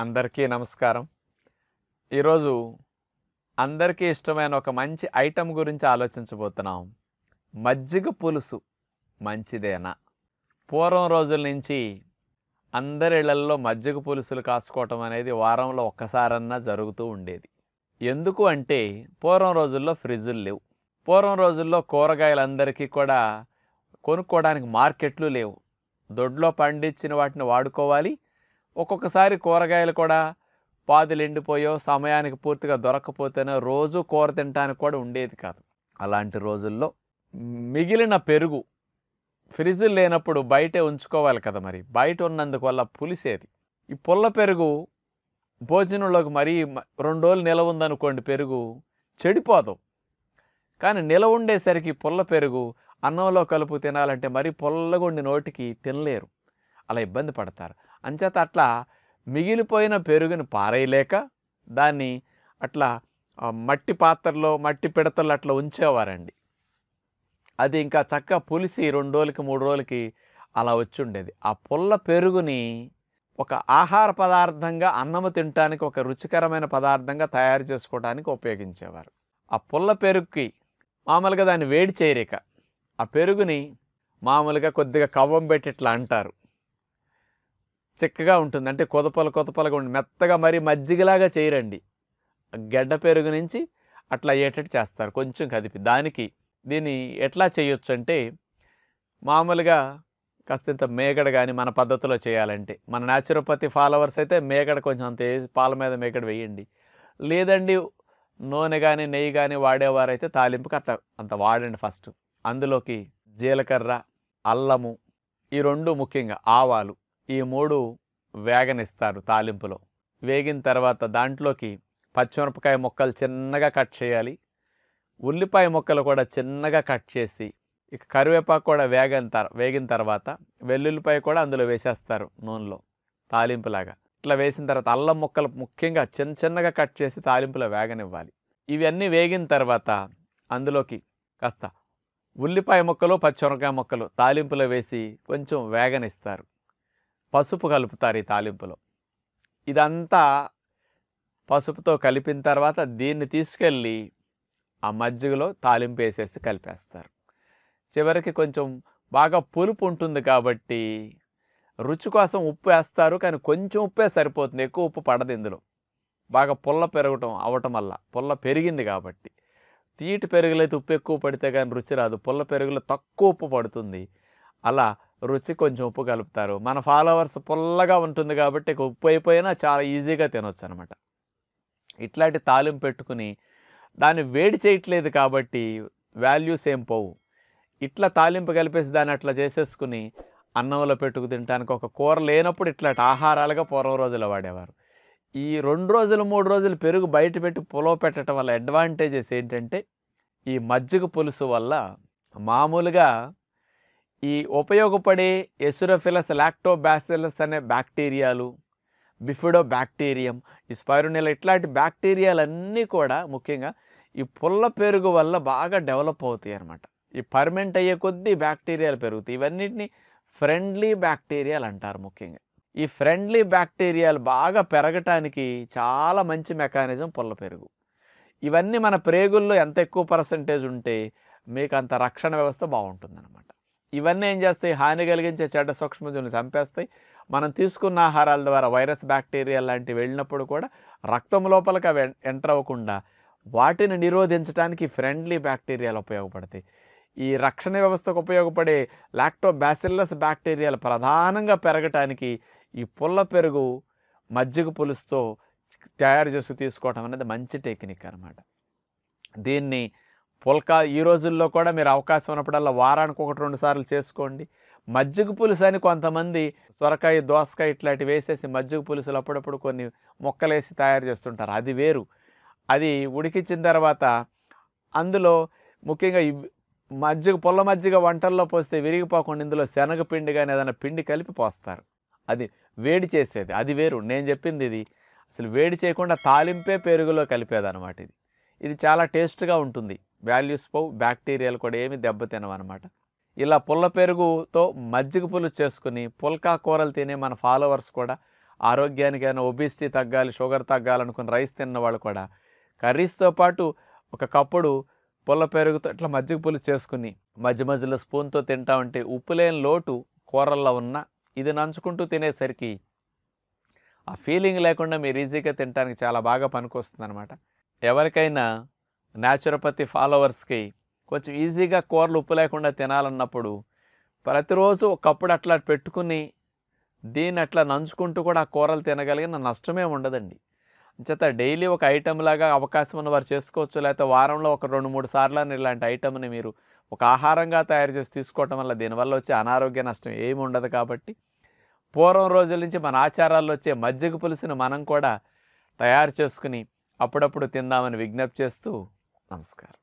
అందరికీ నమస్కారం ఈరోజు అందరికీ ఇష్టమైన ఒక మంచి ఐటెం గురించి ఆలోచించబోతున్నాం మజ్జిగ పులుసు మంచిదేనా పూర్వం రోజుల నుంచి అందరి మజ్జిగ పులుసులు కాసుకోవటం అనేది వారంలో ఒక్కసారన్నా జరుగుతూ ఉండేది ఎందుకు అంటే పూర్వం రోజుల్లో ఫ్రిడ్జులు లేవు పూర్వం రోజుల్లో కూరగాయలందరికీ కూడా కొనుక్కోవడానికి మార్కెట్లు లేవు దొడ్లో పండించిన వాటిని వాడుకోవాలి ఒక్కొక్కసారి కూరగాయలు కూడా పాదులు ఎండిపోయో సమయానికి పూర్తిగా దొరకకపోతేనో రోజు కూర తింటానికి కూడా ఉండేది కాదు అలాంటి రోజుల్లో మిగిలిన పెరుగు ఫ్రిడ్జ్ లేనప్పుడు బయటే ఉంచుకోవాలి కదా మరి బయట ఉన్నందుకు పులిసేది ఈ పుల్ల పెరుగు భోజనంలోకి మరీ రెండు రోజులు నిలవ ఉందనుకోండి పెరుగు చెడిపోదు కానీ నిలవ ఉండేసరికి పుల్ల పెరుగు అన్నంలో కలుపు తినాలంటే మరీ పుల్లగుండి నోటికి తినలేరు అలా ఇబ్బంది పడతారు అంచేత అట్లా మిగిలిపోయిన పెరుగుని పారేయలేక దాన్ని అట్లా మట్టి పాత్రలో మట్టి పిడతలు అట్లా ఉంచేవారండి అది ఇంకా చక్క పులిసి రెండు రోజులకి మూడు రోజులకి అలా వచ్చుండేది ఆ పుల్ల పెరుగుని ఒక ఆహార పదార్థంగా అన్నము తినటానికి ఒక రుచికరమైన పదార్థంగా తయారు చేసుకోవడానికి ఉపయోగించేవారు ఆ పుల్ల పెరుగుకి మామూలుగా దాన్ని వేడి చేయరిక ఆ పెరుగుని మామూలుగా కొద్దిగా కవ్వం పెట్టి ఇట్లా అంటారు చిక్కగా ఉంటుంది అంటే కొదపల కొదపలగా ఉండి మెత్తగా మరీ మజ్జిగలాగా చేయరండి గడ్డ పెరుగు నుంచి అట్లా అయ్యేటట్టు చేస్తారు కొంచెం కదిపి దానికి దీన్ని ఎట్లా చేయొచ్చు అంటే మామూలుగా ఇంత మేగడ కానీ మన పద్ధతిలో చేయాలంటే మన న్యాచురోపతి ఫాలోవర్స్ అయితే మేగడ కొంచెం అంత పాల మీద మేగడ వేయండి లేదండి నూనె కానీ నెయ్యి కానీ వాడేవారైతే తాలింపుకి అట్లా అంత వాడండి ఫస్ట్ అందులోకి జీలకర్ర అల్లము ఈ రెండు ముఖ్యంగా ఆవాలు ఈ మూడు వేగనిస్తారు తాలింపులో వేగిన తర్వాత దాంట్లోకి పచ్చిమిరపకాయ ముక్కలు చిన్నగా కట్ చేయాలి ఉల్లిపాయ ముక్కలు కూడా చిన్నగా కట్ చేసి ఇక కరివేపాకు కూడా వేగన తర్ వేగిన తర్వాత వెల్లుల్లిపాయ కూడా అందులో వేసేస్తారు నూనెలో తాలింపులాగా ఇట్లా వేసిన తర్వాత అల్లం ముక్కలు ముఖ్యంగా చిన్న చిన్నగా కట్ చేసి తాలింపులో వేగనివ్వాలి ఇవన్నీ వేగిన తర్వాత అందులోకి కాస్త ఉల్లిపాయ ముక్కలు పచ్చిమిరకాయ ముక్కలు తాలింపులో వేసి కొంచెం వేగనిస్తారు పసుపు కలుపుతారు ఈ తాలింపులో ఇదంతా పసుపుతో కలిపిన తర్వాత దీన్ని తీసుకెళ్ళి ఆ మజ్జిగలో తాలింపు వేసేసి కలిపేస్తారు చివరికి కొంచెం బాగా పులుపు ఉంటుంది కాబట్టి రుచి కోసం ఉప్పు వేస్తారు కానీ కొంచెం ఉప్పే సరిపోతుంది ఎక్కువ ఉప్పు పడదు ఇందులో బాగా పుల్ల పెరగటం అవటం వల్ల పుల్ల పెరిగింది కాబట్టి తీటి పెరుగులైతే ఉప్పు ఎక్కువ పడితే కానీ రుచి రాదు పుల్ల పెరుగులో తక్కువ ఉప్పు పడుతుంది అలా రుచి కొంచెం ఉప్పు కలుపుతారు మన ఫాలోవర్స్ పుల్లగా ఉంటుంది కాబట్టి ఉప్పు అయిపోయినా చాలా ఈజీగా తినొచ్చు అనమాట ఇట్లాంటి తాలింపు పెట్టుకుని దాన్ని వేడి చేయట్లేదు కాబట్టి వాల్యూస్ ఏం పోవు ఇట్లా తాలింపు కలిపేసి దాన్ని అట్లా చేసేసుకుని అన్నంలో పెట్టుకు తినడానికి ఒక కూర లేనప్పుడు ఇట్లాంటి ఆహారాలుగా పూర్వం రోజులు వాడేవారు ఈ రెండు రోజులు మూడు రోజులు పెరుగు బయట పెట్టి పులవ పెట్టడం వల్ల అడ్వాంటేజెస్ ఏంటంటే ఈ మజ్జిగ పులుసు వల్ల మామూలుగా ఈ ఉపయోగపడే ఎసురఫిలస్ లాక్టోబాసిలస్ అనే బ్యాక్టీరియాలు బిఫిడో బ్యాక్టీరియం ఈ స్పైరోనిల ఇట్లాంటి బ్యాక్టీరియాలన్నీ కూడా ముఖ్యంగా ఈ పుల్ల పెరుగు వల్ల బాగా డెవలప్ అవుతాయి అన్నమాట ఈ పర్మెంట్ అయ్యే కొద్దీ బ్యాక్టీరియాలు పెరుగుతాయి ఇవన్నిటిని ఫ్రెండ్లీ బ్యాక్టీరియాలు అంటారు ముఖ్యంగా ఈ ఫ్రెండ్లీ బ్యాక్టీరియాలు బాగా పెరగటానికి చాలా మంచి మెకానిజం పుల్ల పెరుగు ఇవన్నీ మన ప్రేగుల్లో ఎంత ఎక్కువ పర్సంటేజ్ ఉంటే మీకు అంత రక్షణ వ్యవస్థ అనమాట ఇవన్నీ ఏం చేస్తాయి హాని కలిగించే చెడ్డ సూక్ష్మజీవులు చంపేస్తాయి మనం తీసుకున్న ఆహారాల ద్వారా వైరస్ బ్యాక్టీరియా లాంటివి వెళ్ళినప్పుడు కూడా రక్తం లోపలికి అవి ఎంటర్ అవ్వకుండా వాటిని నిరోధించడానికి ఫ్రెండ్లీ బ్యాక్టీరియాలు ఉపయోగపడతాయి ఈ రక్షణ వ్యవస్థకు ఉపయోగపడే లాక్టోబ్యాసిల్లస్ బ్యాక్టీరియాలు ప్రధానంగా పెరగటానికి ఈ పుల్ల పెరుగు మజ్జిగ పులుసుతో తయారు చేసి తీసుకోవటం అనేది మంచి టెక్నిక్ అనమాట దీన్ని పుల్కా ఈ రోజుల్లో కూడా మీరు అవకాశం ఉన్నప్పుడల్లా వారానికి ఒకటి రెండు సార్లు చేసుకోండి మజ్జిగ పులుసు అని కొంతమంది సొరకాయ దోసకాయ ఇట్లాంటివి వేసేసి మజ్జిగ పులుసులు అప్పుడప్పుడు కొన్ని మొక్కలేసి తయారు చేస్తుంటారు అది వేరు అది ఉడికించిన తర్వాత అందులో ముఖ్యంగా మజ్జిగ పుల్ల మజ్జిగ వంటల్లో పోస్తే విరిగిపోకుండా ఇందులో శనగపిండి కానీ ఏదైనా పిండి కలిపి పోస్తారు అది వేడి చేసేది అది వేరు నేను చెప్పింది ఇది అసలు వేడి చేయకుండా తాలింపే పెరుగులో కలిపేదన్నమాట ఇది ఇది చాలా టేస్ట్గా ఉంటుంది వాల్యూస్ పోవు బ్యాక్టీరియాలు కూడా ఏమి దెబ్బతినవన్నమాట ఇలా పుల్ల పెరుగుతో మజ్జిగ పులు చేసుకుని పుల్కా కూరలు తినే మన ఫాలోవర్స్ కూడా ఆరోగ్యానికైనా ఒబిసిటీ తగ్గాలి షుగర్ తగ్గాలనుకుని రైస్ తిన్న వాళ్ళు కూడా కర్రీస్తో పాటు ఒక కప్పుడు పుల్ల పెరుగుతో ఇట్లా మజ్జిగ పులు చేసుకుని మధ్య మధ్యలో స్పూన్తో తింటా ఉంటే ఉప్పు లేని లోటు కూరల్లో ఉన్న ఇది నంచుకుంటూ తినేసరికి ఆ ఫీలింగ్ లేకుండా మీరు ఈజీగా తినడానికి చాలా బాగా పనికొస్తుంది అనమాట ఎవరికైనా న్యాచురోపతి ఫాలోవర్స్కి కొంచెం ఈజీగా కూరలు ఉప్పు లేకుండా తినాలన్నప్పుడు ప్రతిరోజు ఒకప్పుడు అట్లా పెట్టుకుని దీన్ని అట్లా నంచుకుంటూ కూడా ఆ కూరలు తినగలిగిన నష్టమే ఉండదండి చేత డైలీ ఒక ఐటమ్ లాగా అవకాశం ఉన్న వారు చేసుకోవచ్చు లేకపోతే వారంలో ఒక రెండు మూడు సార్లు అని ఇలాంటి ఐటమ్ని మీరు ఒక ఆహారంగా తయారు చేసి తీసుకోవటం వల్ల దీనివల్ల వచ్చే అనారోగ్య నష్టం ఏమి ఉండదు కాబట్టి పూర్వం రోజుల నుంచి మన ఆచారాల్లో వచ్చే మజ్జిగ పులుసును మనం కూడా తయారు చేసుకుని అప్పుడప్పుడు తిందామని విజ్ఞప్తి చేస్తూ നമസ്കാരം